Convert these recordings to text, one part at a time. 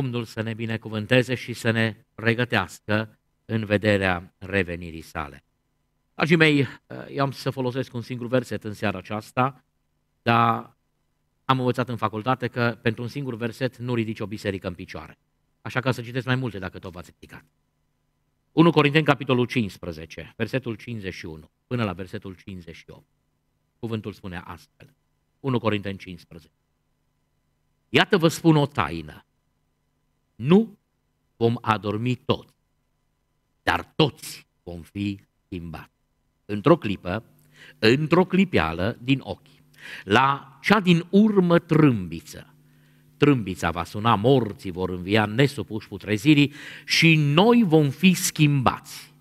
Domnul să ne binecuvânteze și să ne regătească în vederea revenirii sale. Dragii mei, eu eh, am să folosesc un singur verset în seara aceasta, dar am învățat în facultate că pentru un singur verset nu ridici o biserică în picioare. Așa că să citesc mai multe dacă tot v-ați explicat. 1 Corinteni, capitolul 15, versetul 51, până la versetul 58. Cuvântul spune astfel. 1 Corinteni 15. Iată vă spun o taină. Nu vom adormi toți, dar toți vom fi schimbați. Într-o clipă, într-o clipeală din ochi, la cea din urmă trâmbiță, trâmbița va suna, morții vor învia nesupuși putrezirii și noi vom fi schimbați.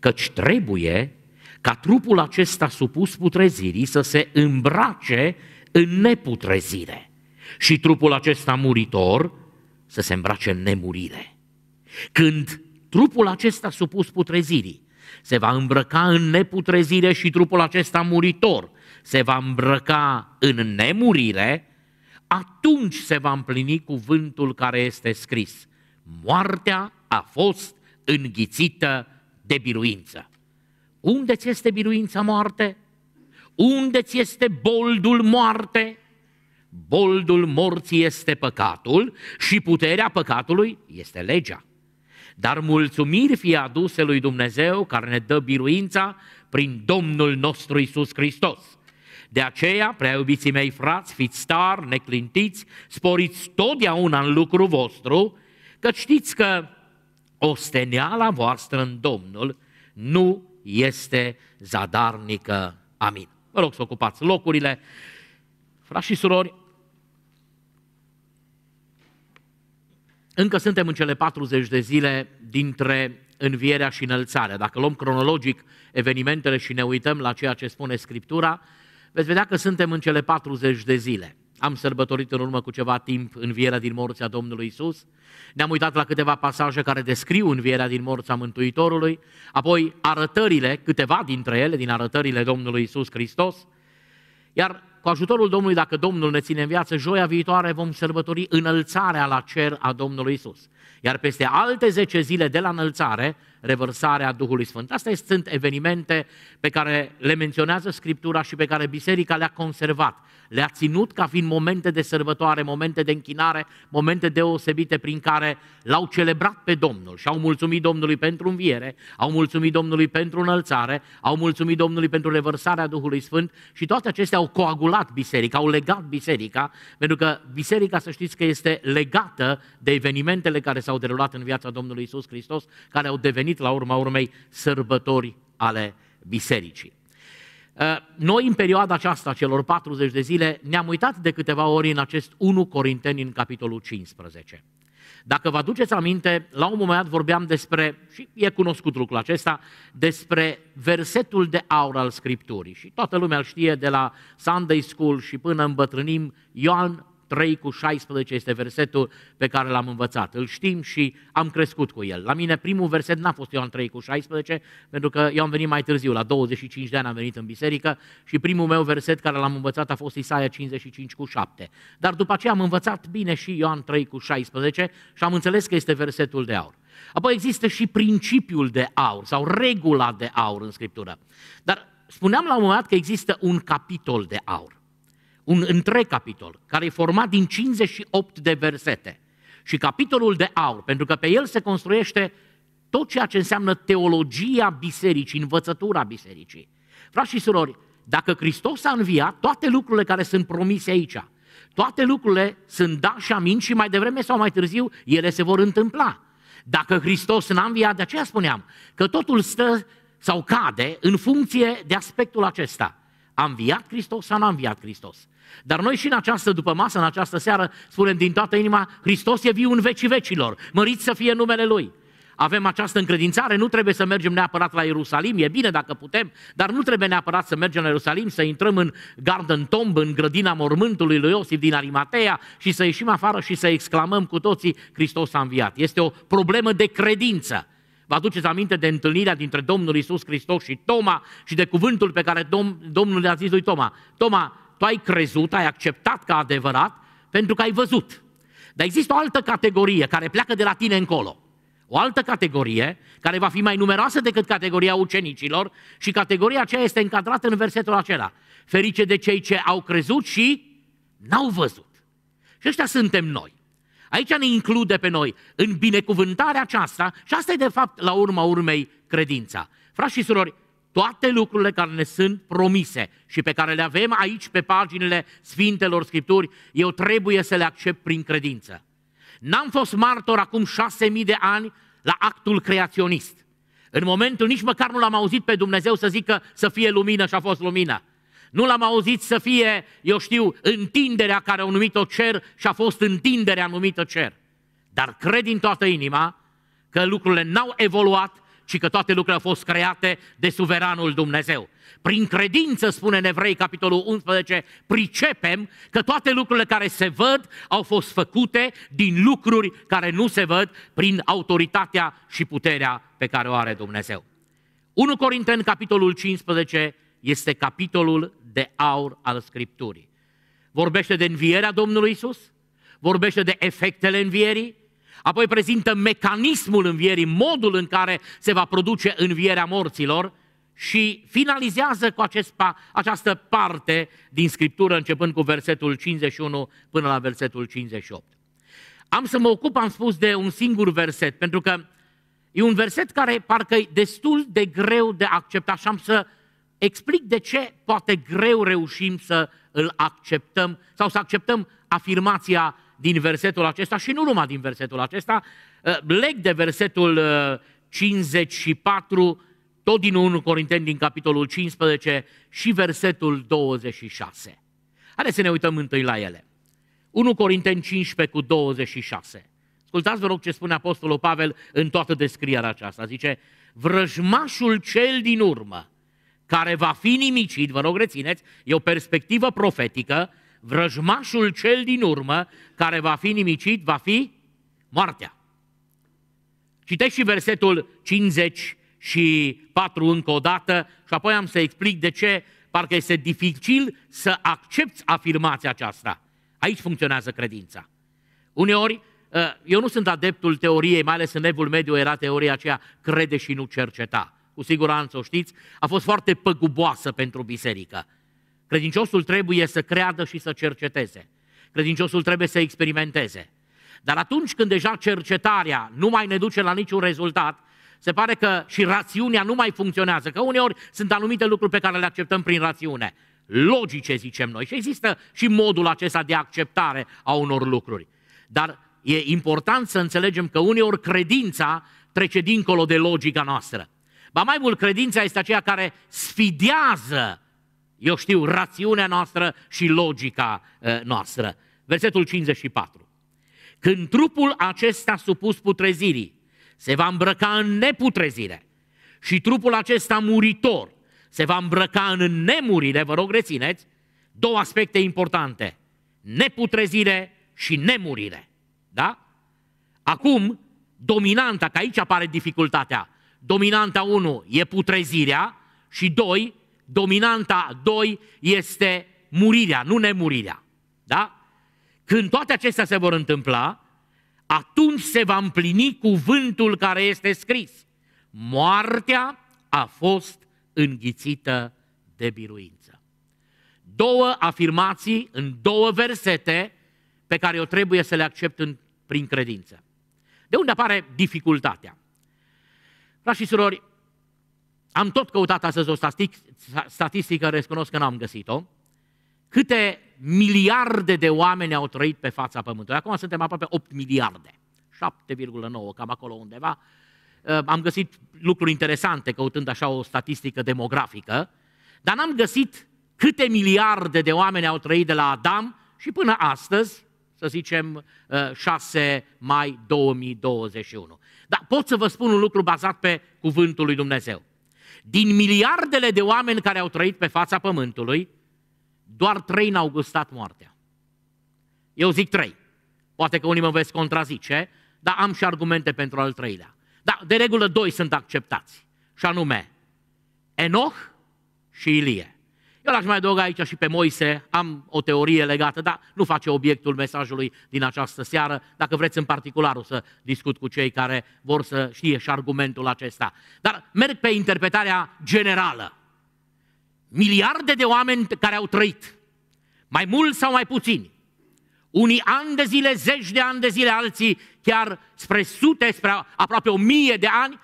Căci trebuie ca trupul acesta supus putrezirii să se îmbrace în neputrezire și trupul acesta muritor să se îmbrace în nemurire. Când trupul acesta supus putrezirii se va îmbrăca în neputrezire și trupul acesta muritor se va îmbrăca în nemurire, atunci se va împlini cuvântul care este scris. Moartea a fost înghițită de biruință. Unde ți este biruința moarte? Unde ți este boldul moarte? Boldul morții este păcatul și puterea păcatului este legea. Dar mulțumiri fie aduse lui Dumnezeu care ne dă biruința prin Domnul nostru Isus Hristos. De aceea, prea iubiții mei frați, fiți star, neclintiți, sporiți totdeauna în lucru vostru, că știți că osteneala voastră în Domnul nu este zadarnică. Amin. Vă rog să ocupați locurile. Frați și surori, Încă suntem în cele 40 de zile dintre învierea și înălțarea. Dacă luăm cronologic evenimentele și ne uităm la ceea ce spune Scriptura, veți vedea că suntem în cele 40 de zile. Am sărbătorit în urmă cu ceva timp învierea din morți a Domnului Isus. Ne-am uitat la câteva pasaje care descriu învierea din morți a Mântuitorului, apoi arătările, câteva dintre ele, din arătările Domnului Isus Hristos. Iar cu ajutorul Domnului, dacă Domnul ne ține în viață, joia viitoare vom sărbători înălțarea la cer a Domnului Isus. Iar peste alte 10 zile de la înălțare, revărsarea Duhului Sfânt. Astea sunt evenimente pe care le menționează Scriptura și pe care Biserica le-a conservat le-a ținut ca fiind momente de sărbătoare, momente de închinare, momente deosebite prin care l-au celebrat pe Domnul și au mulțumit Domnului pentru înviere, au mulțumit Domnului pentru înălțare, au mulțumit Domnului pentru revărsarea Duhului Sfânt și toate acestea au coagulat biserica, au legat biserica, pentru că biserica, să știți că este legată de evenimentele care s-au derulat în viața Domnului Isus Hristos, care au devenit la urma urmei sărbători ale bisericii. Eh, noi, în perioada aceasta, celor 40 de zile, ne-am uitat de câteva ori în acest 1 Corinteni, în capitolul 15. Dacă vă aduceți aminte, la un moment dat vorbeam despre, și e cunoscut lucrul acesta, despre versetul de aur al Scripturii. Și toată lumea îl știe de la Sunday School și până îmbătrânim Ioan 3 cu 16 este versetul pe care l-am învățat. Îl știm și am crescut cu el. La mine primul verset n-a fost Ioan 3 cu 16, pentru că eu am venit mai târziu, la 25 de ani am venit în biserică și primul meu verset care l-am învățat a fost Isaia 55 cu 7. Dar după aceea am învățat bine și Ioan 3 cu 16 și am înțeles că este versetul de aur. Apoi există și principiul de aur sau regula de aur în Scriptură. Dar spuneam la un moment dat că există un capitol de aur un întreg capitol, care e format din 58 de versete. Și capitolul de aur, pentru că pe el se construiește tot ceea ce înseamnă teologia bisericii, învățătura bisericii. Frați și surori, dacă Hristos a înviat, toate lucrurile care sunt promise aici, toate lucrurile sunt da și amin și mai devreme sau mai târziu ele se vor întâmpla. Dacă Hristos n-a înviat, de aceea spuneam că totul stă sau cade în funcție de aspectul acesta – a înviat Hristos sau nu a înviat Hristos. Dar noi și în această după masă, în această seară, spunem din toată inima, Hristos e viu în vecii vecilor, mărit să fie numele Lui. Avem această încredințare, nu trebuie să mergem neapărat la Ierusalim, e bine dacă putem, dar nu trebuie neapărat să mergem la Ierusalim, să intrăm în Garden Tomb, în grădina mormântului lui Iosif din Arimatea și să ieșim afară și să exclamăm cu toții, Hristos a înviat. Este o problemă de credință. Vă aduceți aminte de întâlnirea dintre Domnul Isus Hristos și Toma și de cuvântul pe care Dom, Domnul le-a zis lui Toma. Toma, tu ai crezut, ai acceptat ca adevărat pentru că ai văzut. Dar există o altă categorie care pleacă de la tine încolo. O altă categorie care va fi mai numeroasă decât categoria ucenicilor și categoria aceea este încadrată în versetul acela. Ferice de cei ce au crezut și n-au văzut. Și ăștia suntem noi. Aici ne include pe noi în binecuvântarea aceasta și asta e de fapt la urma urmei credința. Frați și surori, toate lucrurile care ne sunt promise și pe care le avem aici pe paginile Sfintelor Scripturi, eu trebuie să le accept prin credință. N-am fost martor acum șase mii de ani la actul creaționist. În momentul nici măcar nu l-am auzit pe Dumnezeu să zică să fie lumină și a fost lumină. Nu l-am auzit să fie, eu știu, întinderea care a numit-o cer și a fost întinderea numită cer. Dar cred din toată inima că lucrurile n-au evoluat, ci că toate lucrurile au fost create de suveranul Dumnezeu. Prin credință, spune Nevrei, capitolul 11, pricepem că toate lucrurile care se văd au fost făcute din lucruri care nu se văd prin autoritatea și puterea pe care o are Dumnezeu. 1 Corinteni, capitolul 15, este capitolul de aur al Scripturii. Vorbește de învierea Domnului Isus, vorbește de efectele învierii, apoi prezintă mecanismul învierii, modul în care se va produce învierea morților și finalizează cu acest, această parte din Scriptură, începând cu versetul 51 până la versetul 58. Am să mă ocup, am spus, de un singur verset, pentru că E un verset care parcă e destul de greu de acceptat și am să explic de ce poate greu reușim să îl acceptăm sau să acceptăm afirmația din versetul acesta și nu numai din versetul acesta. Eh, leg de versetul 54, eh, tot din 1 Corinteni, din capitolul 15 și versetul 26. Haideți să ne uităm întâi la ele. 1 Corinteni 15 cu 26. Ascultați, vă rog, ce spune Apostolul Pavel în toată descrierea aceasta. Zice, vrăjmașul cel din urmă, care va fi nimicit, vă rog rețineți, e o perspectivă profetică, vrăjmașul cel din urmă care va fi nimicit va fi moartea. Citești și versetul 50 și 4 încă o dată și apoi am să explic de ce parcă este dificil să accepti afirmația aceasta. Aici funcționează credința. Uneori, ă, eu nu sunt adeptul teoriei, mai ales în evul mediu era teoria aceea crede și nu cerceta cu siguranță o știți, a fost foarte păguboasă pentru biserică. Credinciosul trebuie să creadă și să cerceteze. Credinciosul trebuie să experimenteze. Dar atunci când deja cercetarea nu mai ne duce la niciun rezultat, se pare că și rațiunea nu mai funcționează, că uneori sunt anumite lucruri pe care le acceptăm prin rațiune. Logice, zicem noi. Și există și modul acesta de acceptare a unor lucruri. Dar e important să înțelegem că uneori credința trece dincolo de logica noastră. Ba mai mult, credința este aceea care sfidează, eu știu, rațiunea noastră și logica uh, noastră. Versetul 54. Când trupul acesta supus putrezirii se va îmbrăca în neputrezire și trupul acesta muritor se va îmbrăca în nemurire, vă rog rețineți, două aspecte importante, neputrezire și nemurire. Da? Acum, dominanta, că aici apare dificultatea, dominanta 1 e putrezirea și 2, dominanta 2 este murirea, nu nemurirea. Da? Când toate acestea se vor întâmpla, atunci se va împlini cuvântul care este scris. Moartea a fost înghițită de biruință. Două afirmații în două versete pe care o trebuie să le accept în, prin credință. De unde apare dificultatea? Frați și surori, am tot căutat astăzi o statistică, recunosc că n-am găsit-o, câte miliarde de oameni au trăit pe fața Pământului. Acum suntem aproape 8 miliarde, 7,9, cam acolo undeva. Ă, am găsit lucruri interesante căutând așa o statistică demografică, dar n-am găsit câte miliarde de oameni au trăit de la Adam și până astăzi, să zicem 6 ă, mai 2021. Dar pot să vă spun un lucru bazat pe cuvântul lui Dumnezeu. Din miliardele de oameni care au trăit pe fața pământului, doar trei n-au gustat moartea. Eu zic trei. Poate că unii mă veți contrazice, dar am și argumente pentru al treilea. Dar de regulă doi sunt acceptați. Și anume, Enoch și Ilie. Eu l-aș mai adăuga aici și pe Moise, am o teorie legată, dar nu face obiectul mesajului din această seară. Dacă vreți în particular o să discut cu cei care vor să știe și argumentul acesta. Dar merg pe interpretarea generală. Miliarde de oameni care au trăit, mai mulți sau mai puțini, unii ani de zile, zeci de ani de zile, alții chiar spre sute, spre aproape o mie de ani,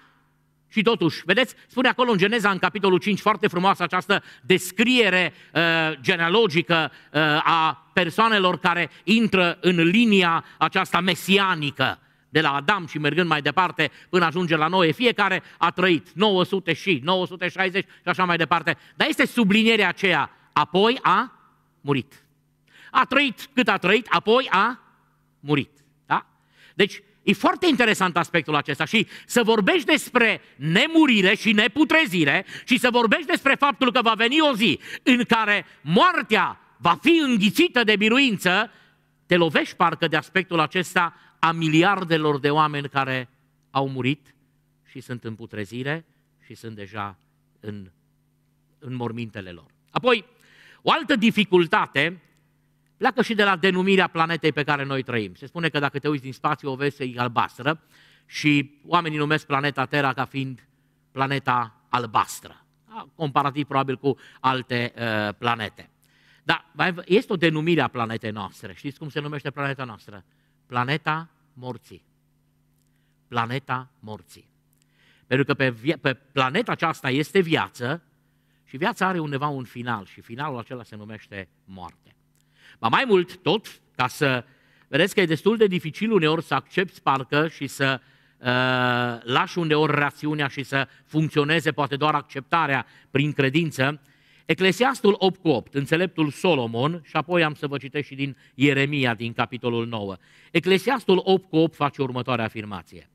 și totuși, vedeți, spune acolo în Geneza, în capitolul 5, foarte frumoasă această descriere uh, genealogică uh, a persoanelor care intră în linia aceasta mesianică, de la Adam și mergând mai departe până ajunge la noi. Fiecare a trăit 900 și 960 și așa mai departe. Dar este sublinierea aceea, apoi a murit. A trăit cât a trăit, apoi a murit. Da? Deci, E foarte interesant aspectul acesta și să vorbești despre nemurire și neputrezire și să vorbești despre faptul că va veni o zi în care moartea va fi înghițită de biruință, te lovești parcă de aspectul acesta a miliardelor de oameni care au murit și sunt în putrezire și sunt deja în, în mormintele lor. Apoi, o altă dificultate pleacă și de la denumirea planetei pe care noi trăim. Se spune că dacă te uiți din spațiu, o vezi albastră și oamenii numesc planeta Terra ca fiind planeta albastră, comparativ probabil cu alte uh, planete. Dar este o denumire a planetei noastre. Știți cum se numește planeta noastră? Planeta morții. Planeta morții. Pentru că pe, via- pe planeta aceasta este viață și viața are undeva un final și finalul acela se numește moarte. Ba mai mult, tot, ca să vedeți că e destul de dificil uneori să accepti parcă și să uh, lași uneori rațiunea și să funcționeze poate doar acceptarea prin credință, Eclesiastul 8 cu 8, înțeleptul Solomon, și apoi am să vă citesc și din Ieremia, din capitolul 9. Eclesiastul 8 cu 8 face următoarea afirmație.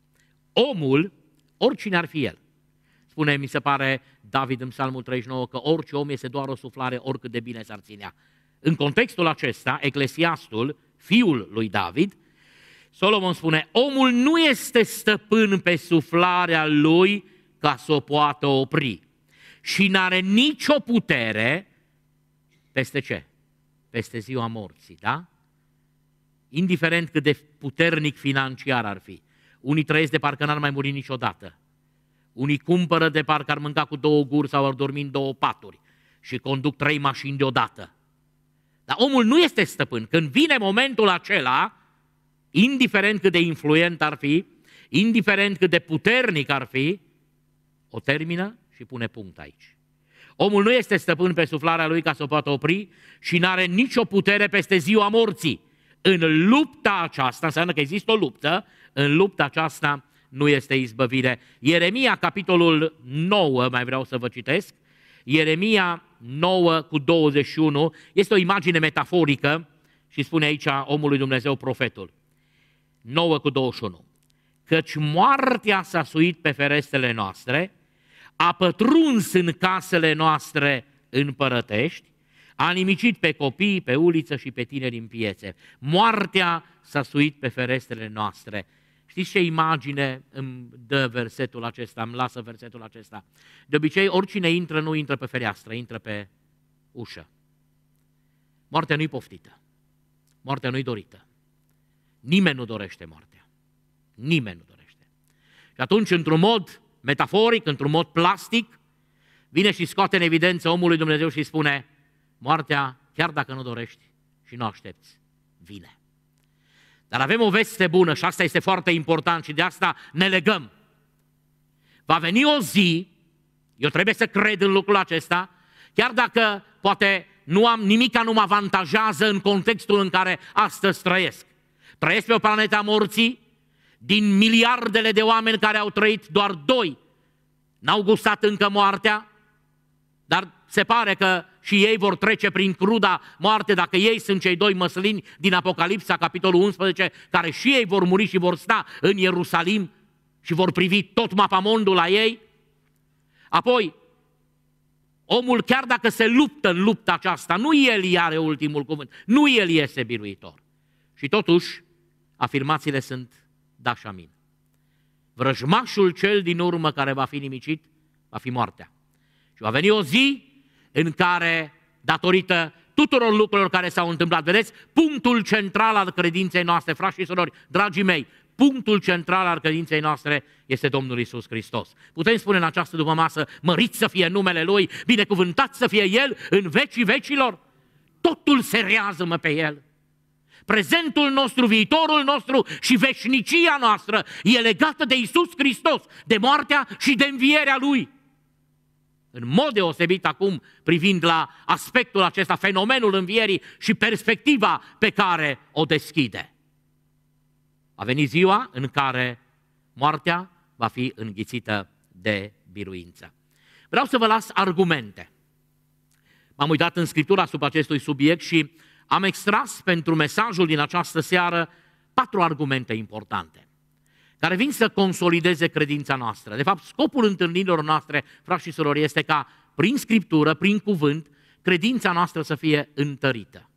Omul, oricine ar fi el, spune, mi se pare, David în psalmul 39, că orice om este doar o suflare, oricât de bine s-ar ținea. În contextul acesta, Eclesiastul, fiul lui David, Solomon spune, omul nu este stăpân pe suflarea lui ca să o poată opri și n-are nicio putere peste ce? Peste ziua morții, da? Indiferent cât de puternic financiar ar fi. Unii trăiesc de parcă n-ar mai muri niciodată. Unii cumpără de parcă ar mânca cu două guri sau ar dormi în două paturi și conduc trei mașini deodată. Dar omul nu este stăpân. Când vine momentul acela, indiferent cât de influent ar fi, indiferent cât de puternic ar fi, o termină și pune punct aici. Omul nu este stăpân pe suflarea lui ca să o poată opri și nu are nicio putere peste ziua morții. În lupta aceasta, înseamnă că există o luptă, în lupta aceasta nu este izbăvire. Ieremia, capitolul 9, mai vreau să vă citesc, Ieremia, 9 cu 21, este o imagine metaforică și spune aici omului Dumnezeu profetul. 9 cu 21. Căci moartea s-a suit pe ferestele noastre, a pătruns în casele noastre împărătești, a nimicit pe copii, pe uliță și pe tineri în piețe. Moartea s-a suit pe ferestele noastre Știți ce imagine îmi dă versetul acesta, îmi lasă versetul acesta? De obicei, oricine intră, nu intră pe fereastră, intră pe ușă. Moartea nu-i poftită. Moartea nu-i dorită. Nimeni nu dorește moartea. Nimeni nu dorește. Și atunci, într-un mod metaforic, într-un mod plastic, vine și scoate în evidență omului Dumnezeu și spune, moartea, chiar dacă nu dorești și nu aștepți, vine. Dar avem o veste bună și asta este foarte important și de asta ne legăm. Va veni o zi, eu trebuie să cred în lucrul acesta, chiar dacă poate nu am nimic, nu mă avantajează în contextul în care astăzi trăiesc. Trăiesc pe o a morții, din miliardele de oameni care au trăit, doar doi n-au gustat încă moartea, dar se pare că și ei vor trece prin cruda moarte dacă ei sunt cei doi măslini din Apocalipsa, capitolul 11, care și ei vor muri și vor sta în Ierusalim și vor privi tot mapamondul la ei. Apoi, omul chiar dacă se luptă în lupta aceasta, nu el are ultimul cuvânt, nu el este biruitor. Și totuși, afirmațiile sunt da și amin. Vrăjmașul cel din urmă care va fi nimicit, va fi moartea. Și va veni o zi în care, datorită tuturor lucrurilor care s-au întâmplat, vedeți, punctul central al credinței noastre, frați și surori, dragii mei, punctul central al credinței noastre este Domnul Isus Hristos. Putem spune în această după masă, mărit să fie numele Lui, binecuvântat să fie El în vecii vecilor. Totul se rează pe El. Prezentul nostru, viitorul nostru și veșnicia noastră e legată de Isus Hristos, de moartea și de învierea Lui în mod deosebit acum privind la aspectul acesta, fenomenul învierii și perspectiva pe care o deschide. A venit ziua în care moartea va fi înghițită de biruință. Vreau să vă las argumente. M-am uitat în scriptura asupra acestui subiect și am extras pentru mesajul din această seară patru argumente importante care vin să consolideze credința noastră. De fapt, scopul întâlnirilor noastre, frați și surori, este ca prin Scriptură, prin cuvânt, credința noastră să fie întărită.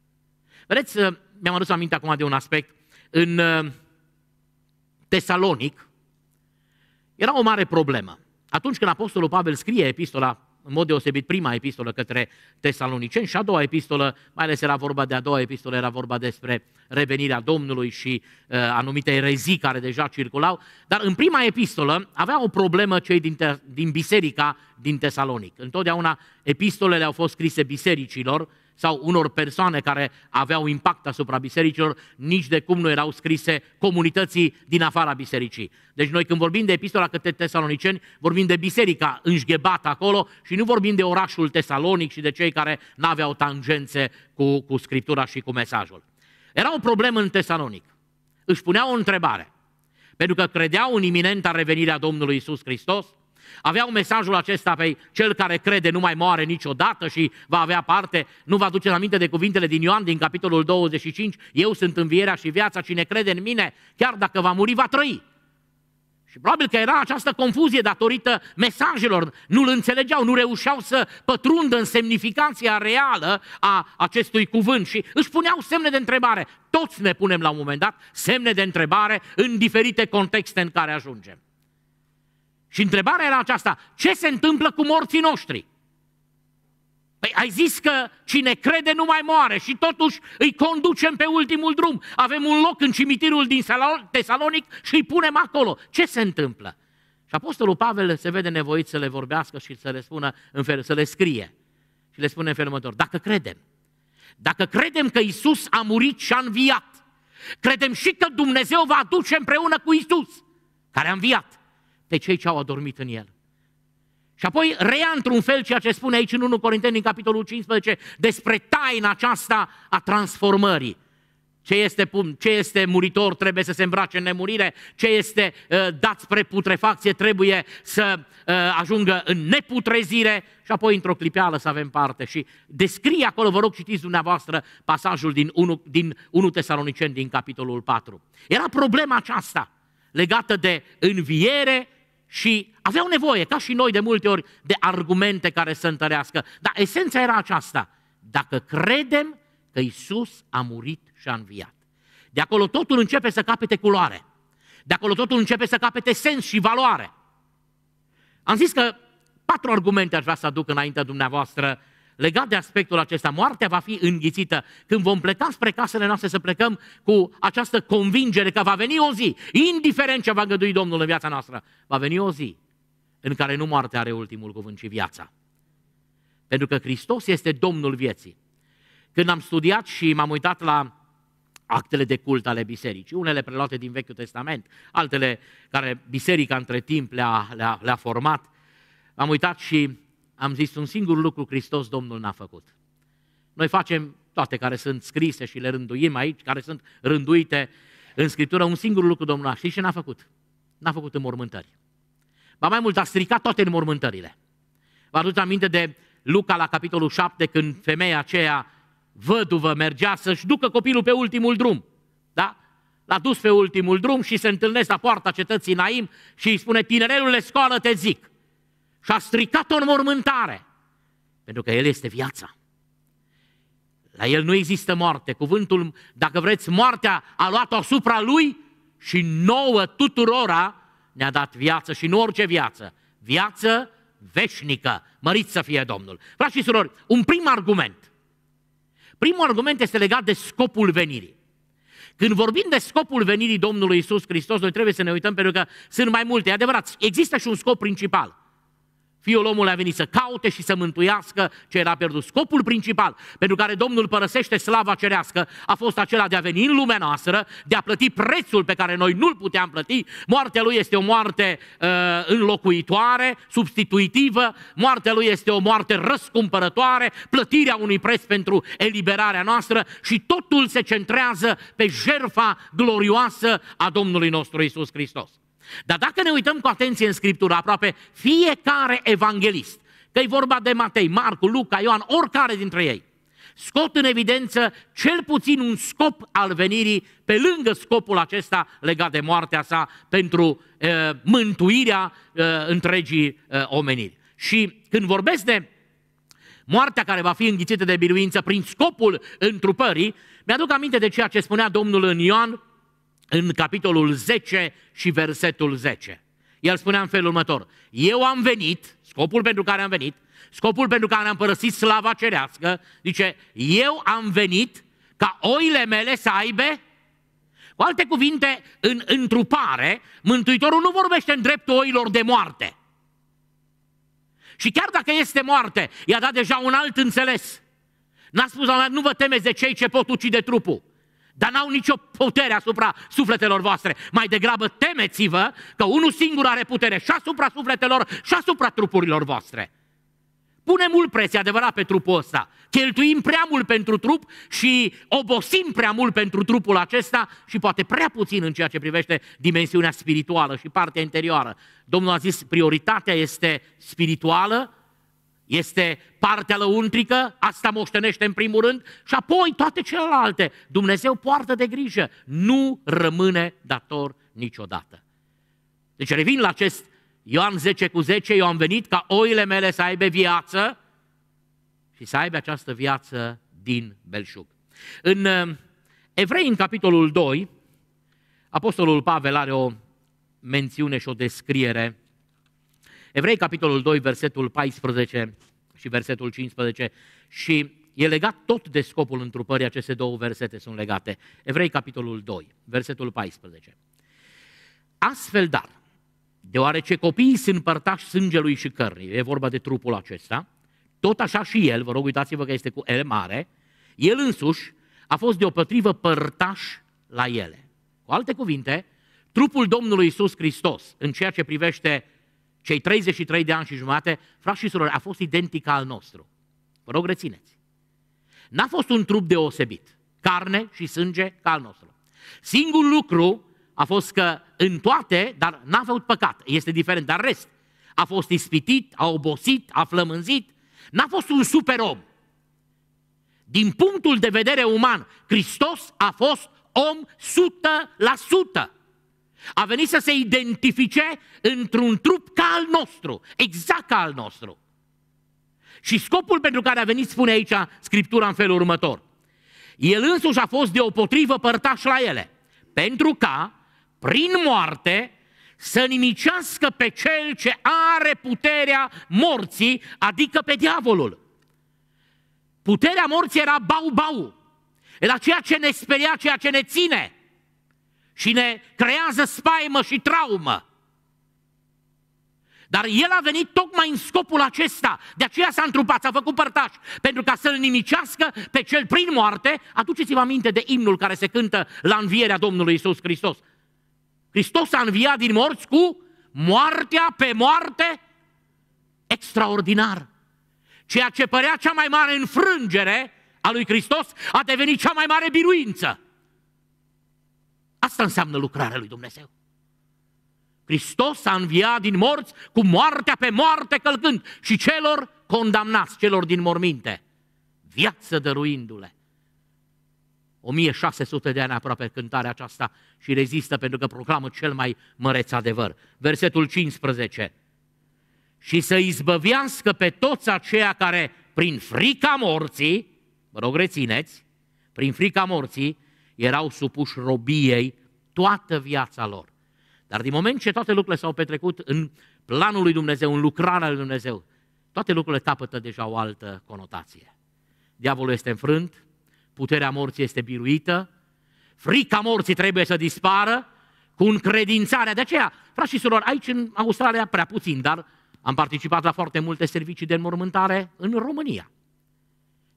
Vedeți, uh, mi-am adus aminte acum de un aspect. În uh, Tesalonic era o mare problemă. Atunci când Apostolul Pavel scrie epistola în mod deosebit prima epistolă către tesaloniceni și a doua epistolă, mai ales era vorba de a doua epistolă, era vorba despre revenirea Domnului și uh, anumite erezii care deja circulau, dar în prima epistolă avea o problemă cei din, te- din biserica din Tesalonic. Întotdeauna epistolele au fost scrise bisericilor, sau unor persoane care aveau impact asupra bisericilor, nici de cum nu erau scrise comunității din afara bisericii. Deci noi când vorbim de epistola către tesaloniceni, vorbim de biserica înșghebată acolo și nu vorbim de orașul tesalonic și de cei care n-aveau tangențe cu, cu scriptura și cu mesajul. Era o problemă în tesalonic. Își puneau o întrebare. Pentru că credeau în iminenta revenire a Domnului Isus Hristos, Aveau mesajul acesta pe cel care crede nu mai moare niciodată și va avea parte. Nu vă aduceți aminte de cuvintele din Ioan din capitolul 25? Eu sunt învierea și viața, cine crede în mine, chiar dacă va muri, va trăi. Și probabil că era această confuzie datorită mesajelor. Nu-l înțelegeau, nu reușeau să pătrundă în semnificația reală a acestui cuvânt și își puneau semne de întrebare. Toți ne punem la un moment dat semne de întrebare în diferite contexte în care ajungem. Și întrebarea era aceasta, ce se întâmplă cu morții noștri? Păi ai zis că cine crede nu mai moare și totuși îi conducem pe ultimul drum. Avem un loc în cimitirul din Tesalonic și îi punem acolo. Ce se întâmplă? Și Apostolul Pavel se vede nevoit să le vorbească și să le spună în fel, să le scrie. Și le spune în felul următor, dacă credem, dacă credem că Isus a murit și a înviat, credem și că Dumnezeu va aduce împreună cu Isus, care a înviat pe cei ce au adormit în el. Și apoi reia într-un fel ceea ce spune aici în 1 Corinteni, în capitolul 15, despre taina aceasta a transformării. Ce este, ce este muritor trebuie să se îmbrace în nemurire, ce este uh, dat spre putrefacție trebuie să uh, ajungă în neputrezire și apoi într-o clipeală să avem parte. Și descrie acolo, vă rog, citiți dumneavoastră pasajul din 1, din 1 Tesalonicen din capitolul 4. Era problema aceasta legată de înviere și aveau nevoie, ca și noi de multe ori, de argumente care să întărească. Dar esența era aceasta. Dacă credem că Isus a murit și a înviat. De acolo totul începe să capete culoare. De acolo totul începe să capete sens și valoare. Am zis că patru argumente aș vrea să aduc înaintea dumneavoastră legat de aspectul acesta, moartea va fi înghițită când vom pleca spre casele noastre să plecăm cu această convingere că va veni o zi, indiferent ce va gădui Domnul în viața noastră, va veni o zi în care nu moartea are ultimul cuvânt, ci viața. Pentru că Hristos este Domnul vieții. Când am studiat și m-am uitat la actele de cult ale bisericii, unele preluate din Vechiul Testament, altele care biserica între timp le-a, le-a, le-a format, am uitat și am zis un singur lucru, Hristos Domnul n-a făcut. Noi facem toate care sunt scrise și le rânduim aici, care sunt rânduite în Scriptură, un singur lucru Domnul a știți ce n-a făcut? N-a făcut mormântări. Ba mai mult, a stricat toate mormântările. Vă aduceți aminte de Luca la capitolul 7, când femeia aceea, văduvă, mergea să-și ducă copilul pe ultimul drum. Da? L-a dus pe ultimul drum și se întâlnesc la poarta cetății Naim și îi spune, tinerelule, scoală-te, zic și a stricat o mormântare. pentru că El este viața. La El nu există moarte. Cuvântul, dacă vreți, moartea a luat-o asupra Lui și nouă tuturora ne-a dat viață și nu orice viață. Viață veșnică. Mărit să fie Domnul. Frați și surori, un prim argument. Primul argument este legat de scopul venirii. Când vorbim de scopul venirii Domnului Isus Hristos, noi trebuie să ne uităm pentru că sunt mai multe. E adevărat, există și un scop principal. Fiul omului a venit să caute și să mântuiască ce era pierdut. Scopul principal pentru care Domnul părăsește slava cerească a fost acela de a veni în lumea noastră, de a plăti prețul pe care noi nu-l puteam plăti. Moartea lui este o moarte uh, înlocuitoare, substitutivă, moartea lui este o moarte răscumpărătoare, plătirea unui preț pentru eliberarea noastră și totul se centrează pe jerfa glorioasă a Domnului nostru Isus Hristos. Dar dacă ne uităm cu atenție în Scriptură, aproape fiecare evanghelist, că e vorba de Matei, Marcu, Luca, Ioan, oricare dintre ei, scot în evidență cel puțin un scop al venirii, pe lângă scopul acesta legat de moartea sa pentru e, eh, mântuirea e, eh, întregii e, eh, omeniri. Și când vorbesc de moartea care va fi înghițită de biruință prin scopul întrupării, mi-aduc aminte de ceea ce spunea Domnul în Ioan în capitolul 10 și versetul 10. El spunea în felul următor, eu am venit, scopul pentru care am venit, scopul pentru care am părăsit slava cerească, zice, eu am venit ca oile mele să aibă cu alte cuvinte, în întrupare, Mântuitorul nu vorbește în dreptul oilor de moarte. Și chiar dacă este moarte, i-a dat deja un alt înțeles. N-a spus la mea, nu vă temeți de cei ce pot ucide trupul, dar n-au nicio putere asupra sufletelor voastre. Mai degrabă temeți-vă că unul singur are putere și asupra sufletelor și asupra trupurilor voastre. Punem mult preț, e adevărat, pe trupul ăsta. Cheltuim prea mult pentru trup și obosim prea mult pentru trupul acesta și poate prea puțin în ceea ce privește dimensiunea spirituală și partea interioară. Domnul a zis, prioritatea este spirituală, este partea lăuntrică, asta moștenește în primul rând, și apoi toate celelalte. Dumnezeu poartă de grijă, nu rămâne dator niciodată. Deci revin la acest Ioan 10 cu 10, eu am venit ca oile mele să aibă viață și să aibă această viață din belșug. În uh, Evrei, în capitolul 2, Apostolul Pavel are o mențiune și o descriere Evrei, capitolul 2, versetul 14 și versetul 15 și e legat tot de scopul întrupării, aceste două versete sunt legate. Evrei, capitolul 2, versetul 14. Astfel, dar, deoarece copiii sunt părtași sângelui și cărnii, e vorba de trupul acesta, tot așa și el, vă rog uitați-vă că este cu el mare, el însuși a fost deopătrivă părtaș la ele. Cu alte cuvinte, trupul Domnului Isus Hristos, în ceea ce privește cei 33 de ani și jumate, frați și surori, a fost identic al nostru. Vă rog, rețineți. N-a fost un trup deosebit, carne și sânge ca al nostru. Singurul lucru a fost că în toate, dar n-a făcut păcat, este diferent, dar rest, a fost ispitit, a obosit, a flămânzit, n-a fost un super om. Din punctul de vedere uman, Hristos a fost om 100%. A venit să se identifice într-un trup ca al nostru, exact ca al nostru. Și scopul pentru care a venit, spune aici Scriptura în felul următor. El însuși a fost potrivă părtaș la ele, pentru ca, prin moarte, să nimicească pe cel ce are puterea morții, adică pe diavolul. Puterea morții era bau-bau, era ceea ce ne speria, ceea ce ne ține – și ne creează spaimă și traumă. Dar el a venit tocmai în scopul acesta. De aceea s-a întrupat, s-a făcut părtaș, pentru ca să-l nimicească pe cel prin moarte. Aduceți-vă aminte de imnul care se cântă la învierea Domnului Isus Hristos. Hristos a înviat din morți cu moartea pe moarte extraordinar. Ceea ce părea cea mai mare înfrângere a lui Hristos a devenit cea mai mare biruință. Asta înseamnă lucrarea lui Dumnezeu. Hristos a înviat din morți cu moartea pe moarte călcând și celor condamnați, celor din morminte, viață dăruindu-le. 1600 de ani aproape cântarea aceasta și rezistă pentru că proclamă cel mai măreț adevăr. Versetul 15. Și să izbăvească pe toți aceia care prin frica morții, vă rog rețineți, prin frica morții, erau supuși robiei toată viața lor. Dar din moment ce toate lucrurile s-au petrecut în planul lui Dumnezeu, în lucrarea lui Dumnezeu, toate lucrurile capătă deja o altă conotație. Diavolul este înfrânt, puterea morții este biruită, frica morții trebuie să dispară, cu încredințarea. De aceea, frați și surori, aici în Australia prea puțin, dar am participat la foarte multe servicii de înmormântare în România.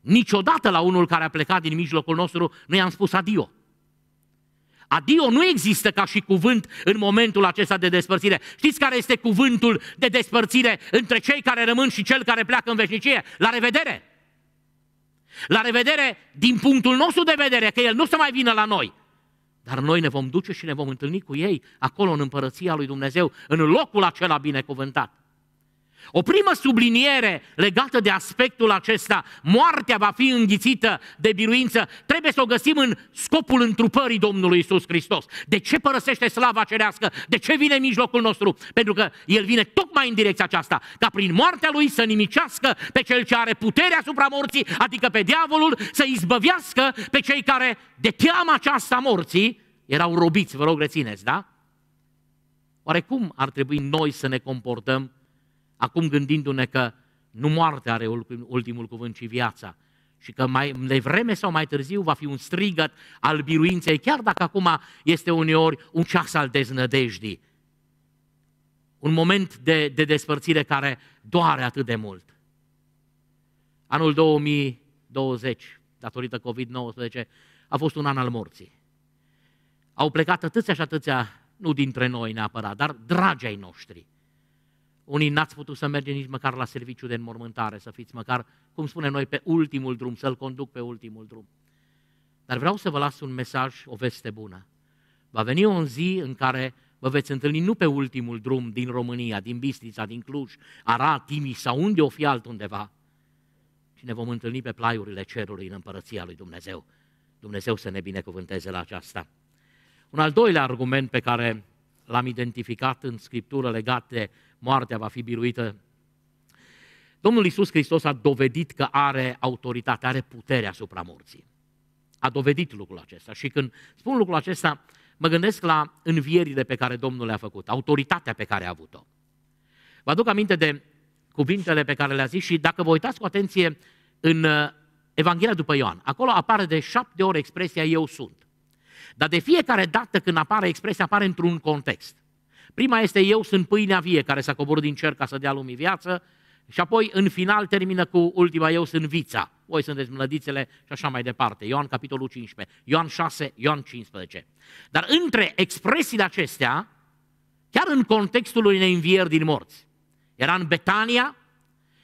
Niciodată la unul care a plecat din mijlocul nostru nu i-am spus adio. Adio nu există ca și cuvânt în momentul acesta de despărțire. Știți care este cuvântul de despărțire între cei care rămân și cel care pleacă în veșnicie? La revedere! La revedere din punctul nostru de vedere, că el nu se să mai vină la noi. Dar noi ne vom duce și ne vom întâlni cu ei acolo în împărăția lui Dumnezeu, în locul acela binecuvântat. O primă subliniere legată de aspectul acesta, moartea va fi înghițită de biruință, trebuie să o găsim în scopul întrupării Domnului Isus Hristos. De ce părăsește slava cerească? De ce vine în mijlocul nostru? Pentru că El vine tocmai în direcția aceasta, ca prin moartea Lui să nimicească pe Cel ce are puterea asupra morții, adică pe diavolul, să izbăvească pe cei care de teama aceasta morții erau robiți, vă rog rețineți, da? Oare cum ar trebui noi să ne comportăm Acum gândindu-ne că nu moartea are ultimul cuvânt, ci viața. Și că mai devreme sau mai târziu va fi un strigăt al biruinței, chiar dacă acum este uneori un ceas al deznădejdii. Un moment de, de despărțire care doare atât de mult. Anul 2020, datorită COVID-19, a fost un an al morții. Au plecat atâția și atâția, nu dintre noi neapărat, dar dragi ai noștri – unii n-ați putut să merge nici măcar la serviciu de înmormântare, să fiți măcar, cum spunem noi, pe ultimul drum, să-l conduc pe ultimul drum. Dar vreau să vă las un mesaj, o veste bună. Va veni o zi în care vă veți întâlni nu pe ultimul drum din România, din Bistrița, din Cluj, Arad, Timiș sau unde o fi altundeva, ci ne vom întâlni pe plaiurile cerului în împărăția lui Dumnezeu. Dumnezeu să ne binecuvânteze la aceasta. Un al doilea argument pe care l-am identificat în Scriptură legat de moartea va fi biruită. Domnul Iisus Hristos a dovedit că are autoritate, are putere asupra morții. A dovedit lucrul acesta și când spun lucrul acesta, mă gândesc la învierile pe care Domnul le-a făcut, autoritatea pe care a avut-o. Vă aduc aminte de cuvintele pe care le-a zis și dacă vă uitați cu atenție în uh, Evanghelia după Ioan, acolo apare de șapte ori expresia eu sunt. Dar de fiecare dată când apare expresia, apare într-un context. Prima este eu sunt pâinea vie care s-a coborât din cer ca să dea lumii viață și apoi în final termină cu ultima eu sunt vița, voi sunteți mlădițele și așa mai departe. Ioan capitolul 15, Ioan 6, Ioan 15. Dar între expresiile acestea, chiar în contextul unei învieri din morți, era în Betania,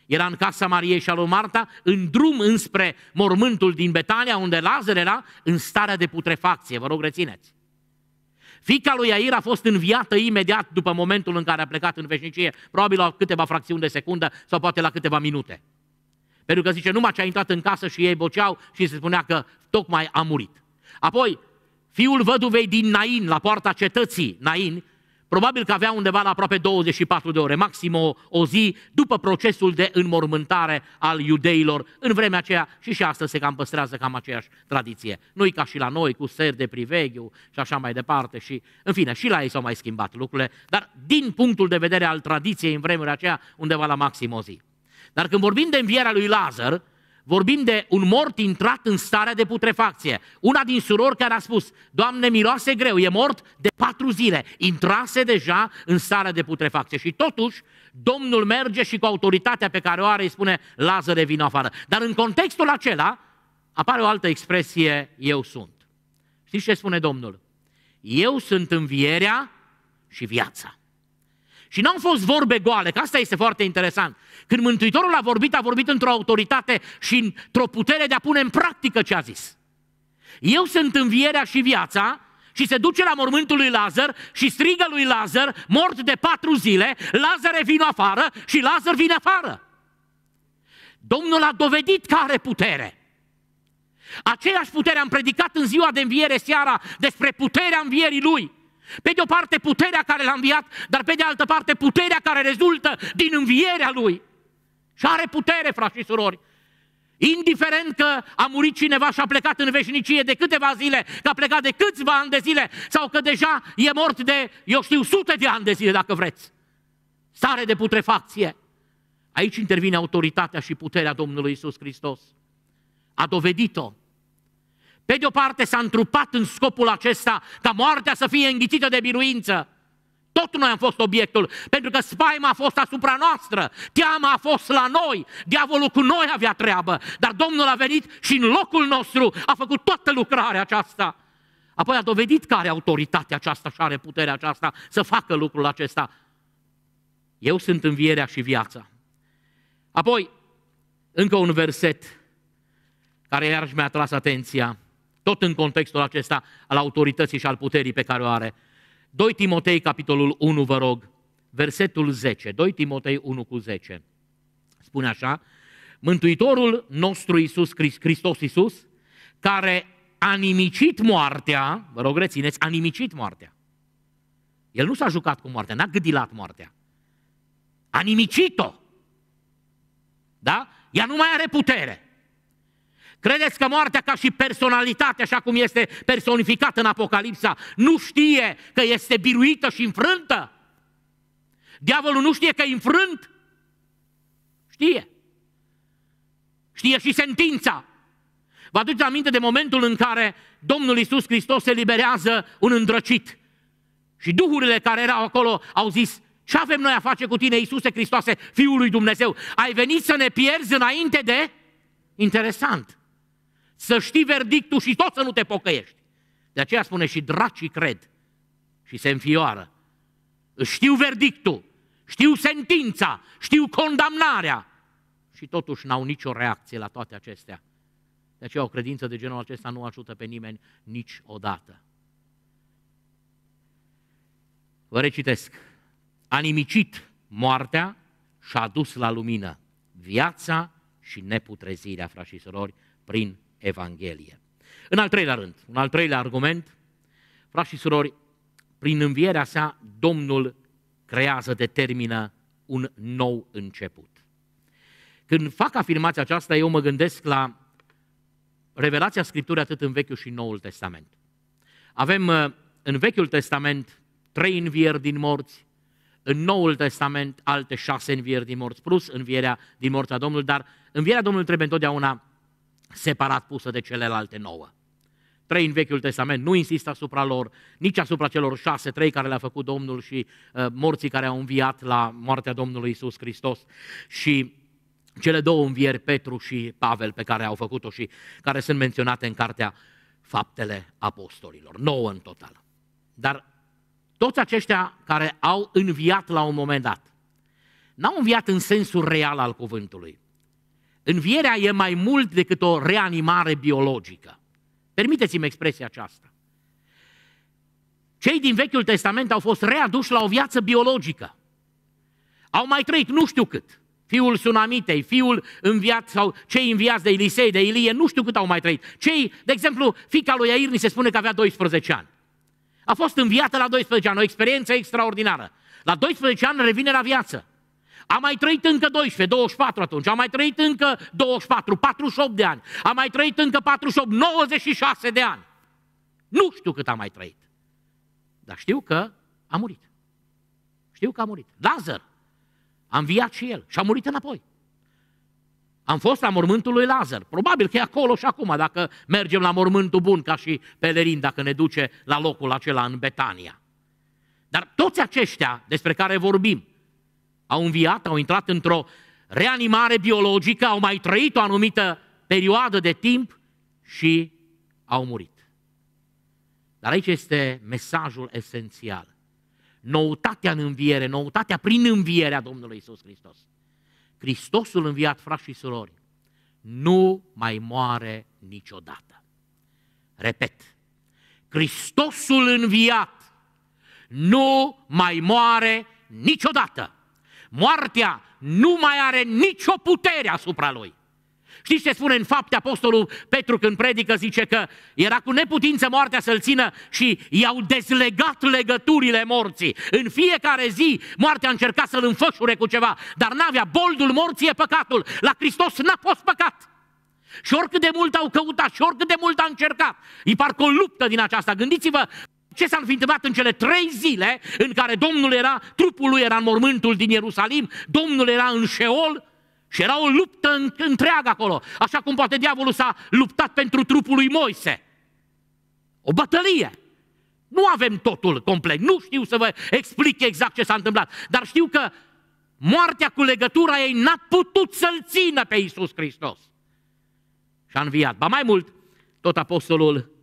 era în casa Mariei și a lui Marta, în drum înspre mormântul din Betania, unde Lazar era, în starea de putrefacție, vă rog rețineți. Fica lui Iair a fost înviată imediat după momentul în care a plecat în veșnicie, probabil la câteva fracțiuni de secundă sau poate la câteva minute. Pentru că zice, numai ce a intrat în casă și ei boceau și se spunea că tocmai a murit. Apoi, fiul văduvei din Nain, la poarta cetății Nain, Probabil că avea undeva la aproape 24 de ore, maxim o, o zi, după procesul de înmormântare al iudeilor. În vremea aceea și și astăzi se cam păstrează cam aceeași tradiție. Nu-i ca și la noi, cu ser de priveghiu și așa mai departe. Și, în fine, și la ei s-au mai schimbat lucrurile, dar din punctul de vedere al tradiției în vremea aceea, undeva la maxim o zi. Dar când vorbim de învierea lui Lazar, Vorbim de un mort intrat în starea de putrefacție. Una din surori care a spus, Doamne, miroase greu, e mort de patru zile. Intrase deja în starea de putrefacție. Și totuși, Domnul merge și cu autoritatea pe care o are îi spune, Lazare, vină afară. Dar în contextul acela apare o altă expresie, eu sunt. Știți ce spune Domnul? Eu sunt învierea și viața. Și n-au fost vorbe goale, că asta este foarte interesant. Când Mântuitorul a vorbit, a vorbit într-o autoritate și într-o putere de a pune în practică ce a zis. Eu sunt învierea și viața și se duce la mormântul lui Lazar și strigă lui Lazar, mort de patru zile, Lazare vin afară și Lazar vine afară. Domnul a dovedit că are putere. Aceeași putere am predicat în ziua de înviere seara despre puterea învierii lui. Pe de o parte puterea care l-a înviat, dar pe de altă parte puterea care rezultă din învierea lui. Și are putere, frați și surori. Indiferent că a murit cineva și a plecat în veșnicie de câteva zile, că a plecat de câțiva ani de zile, sau că deja e mort de, eu știu, sute de ani de zile, dacă vreți. Stare de putrefacție. Aici intervine autoritatea și puterea Domnului Isus Hristos. A dovedit-o pe de o parte s-a întrupat în scopul acesta ca moartea să fie înghițită de biruință. Tot noi am fost obiectul, pentru că spaima a fost asupra noastră, teama a fost la noi, diavolul cu noi avea treabă, dar Domnul a venit și în locul nostru a făcut toată lucrarea aceasta. Apoi a dovedit că are autoritatea aceasta și are puterea aceasta să facă lucrul acesta. Eu sunt învierea și viața. Apoi, încă un verset care iarăși mi-a atras atenția tot în contextul acesta al autorității și al puterii pe care o are. 2 Timotei, capitolul 1, vă rog, versetul 10, 2 Timotei 1 cu 10, spune așa, Mântuitorul nostru Iisus Hristos Iisus, care a nimicit moartea, vă rog rețineți, a nimicit moartea. El nu s-a jucat cu moartea, n-a gâdilat moartea. A nimicit-o. Da? Ea nu mai are putere. Credeți că moartea ca și personalitate, așa cum este personificată în Apocalipsa, nu știe că este biruită și înfrântă? Diavolul nu știe că e înfrânt? Știe. Știe și sentința. Vă aduceți aminte de momentul în care Domnul Isus Hristos se liberează un îndrăcit. Și duhurile care erau acolo au zis, ce avem noi a face cu tine, Iisuse Hristoase, Fiul lui Dumnezeu? Ai venit să ne pierzi înainte de... Interesant să știi verdictul și tot să nu te pocăiești. De aceea spune și dracii cred și se înfioară. Știu verdictul, știu sentința, știu condamnarea și totuși n-au nicio reacție la toate acestea. De aceea o credință de genul acesta nu ajută pe nimeni niciodată. Vă recitesc. A nimicit moartea și a dus la lumină viața și neputrezirea, frașii și prin Evanghelie. În al treilea rând, un al treilea argument, frați și surori, prin învierea sa, Domnul creează, determină un nou început. Când fac afirmația aceasta, eu mă gândesc la revelația Scripturii atât în Vechiul și Noul Testament. Avem uh, în Vechiul Testament trei învieri din morți, în Noul Testament alte șase învieri din morți, plus învierea din morți a Domnului, dar învierea Domnului trebuie întotdeauna separat pusă de celelalte nouă. Trei în Vechiul Testament, nu insistă asupra lor, nici asupra celor șase, trei care le-a făcut Domnul și uh, morții care au înviat la moartea Domnului Isus Hristos și cele două învieri, Petru și Pavel, pe care au făcut-o și care sunt menționate în cartea Faptele Apostolilor, nouă în total. Dar toți aceștia care au înviat la un moment dat, n-au înviat în sensul real al cuvântului, Învierea e mai mult decât o reanimare biologică. Permiteți-mi expresia aceasta. Cei din Vechiul Testament au fost readuși la o viață biologică. Au mai trăit nu știu cât. Fiul Sunamitei, fiul înviat sau cei înviați de Elisei, de Ilie, nu știu cât au mai trăit. Cei, de exemplu, fica lui Iair ni se spune că avea 12 ani. A fost înviată la 12 ani, o experiență extraordinară. La 12 ani revine la viață. Am mai trăit încă 12, 24 atunci, am mai trăit încă 24, 48 de ani, am mai trăit încă 48, 96 de ani. Nu știu cât am mai trăit, dar știu că a murit. Știu că a murit. Lazar a înviat și el și a murit înapoi. Am fost la mormântul lui Lazar. Probabil că e acolo și acum, dacă mergem la mormântul bun ca și pelerin, dacă ne duce la locul acela în Betania. Dar toți aceștia despre care vorbim, au înviat, au intrat într-o reanimare biologică, au mai trăit o anumită perioadă de timp și au murit. Dar aici este mesajul esențial. Noutatea în înviere, noutatea prin învierea Domnului Isus Hristos. Hristosul înviat, frați și surori, nu mai moare niciodată. Repet, Hristosul înviat nu mai moare niciodată. Moartea nu mai are nicio putere asupra lui. Știți ce spune în fapte apostolul Petru când predică? Zice că era cu neputință moartea să-l țină și i-au dezlegat legăturile morții. În fiecare zi moartea încerca să-l înfășure cu ceva, dar n-avea boldul morții e păcatul. La Hristos n-a fost păcat. Și oricât de mult au căutat și oricât de mult a încercat, îi parcă o luptă din aceasta. Gândiți-vă ce s-ar fi întâmplat în cele trei zile în care Domnul era, trupul lui era în mormântul din Ierusalim, Domnul era în Sheol și era o luptă întreagă acolo, așa cum poate diavolul s-a luptat pentru trupul lui Moise. O bătălie. Nu avem totul complet, nu știu să vă explic exact ce s-a întâmplat, dar știu că moartea cu legătura ei n-a putut să-l țină pe Iisus Hristos. Și a înviat. Ba mai mult, tot apostolul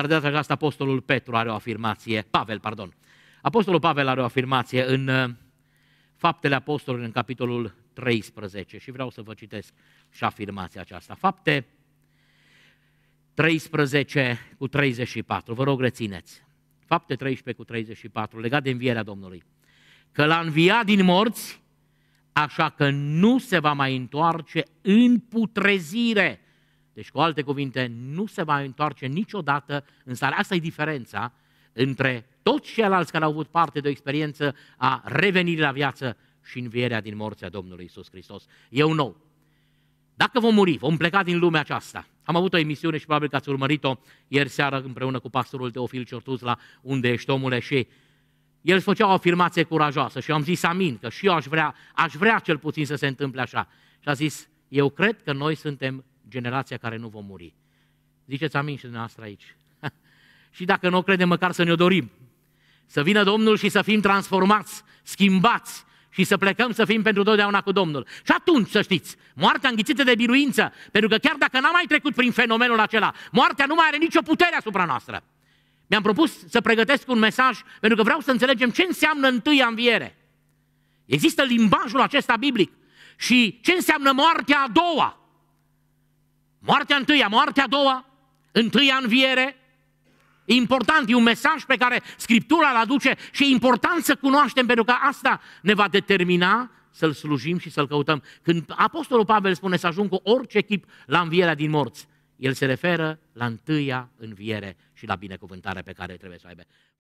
dar de data aceasta Apostolul Petru are o afirmație, Pavel, pardon. Apostolul Pavel are o afirmație în uh, Faptele Apostolului, în capitolul 13 și vreau să vă citesc și afirmația aceasta. Fapte 13 cu 34, vă rog rețineți. Fapte 13 cu 34, legat de învierea Domnului. Că l-a înviat din morți, așa că nu se va mai întoarce în putrezire, deci, cu alte cuvinte, nu se va întoarce niciodată în stare. Asta e diferența între toți ceilalți care au avut parte de o experiență a revenirii la viață și învierea din morți a Domnului Isus Hristos. Eu nou. Dacă vom muri, vom pleca din lumea aceasta. Am avut o emisiune și probabil că ați urmărit-o ieri seară împreună cu pastorul Teofil Ciortuz la Unde ești omule și el făcea o afirmație curajoasă și eu am zis amin, că și eu aș vrea, aș vrea cel puțin să se întâmple așa. Și a zis, eu cred că noi suntem generația care nu vom muri. Ziceți amin și dumneavoastră aici. și dacă nu o credem, măcar să ne-o dorim. Să vină Domnul și să fim transformați, schimbați și să plecăm să fim pentru totdeauna cu Domnul. Și atunci, să știți, moartea înghițită de biruință, pentru că chiar dacă n-am mai trecut prin fenomenul acela, moartea nu mai are nicio putere asupra noastră. Mi-am propus să pregătesc un mesaj pentru că vreau să înțelegem ce înseamnă întâia înviere. Există limbajul acesta biblic și ce înseamnă moartea a doua. Moartea întâia, moartea a doua, întâia înviere. E important, e un mesaj pe care Scriptura îl aduce și e important să cunoaștem, pentru că asta ne va determina să-L slujim și să-L căutăm. Când Apostolul Pavel spune să ajung cu orice chip la învierea din morți, el se referă la întâia înviere și la binecuvântarea pe care trebuie să o aibă.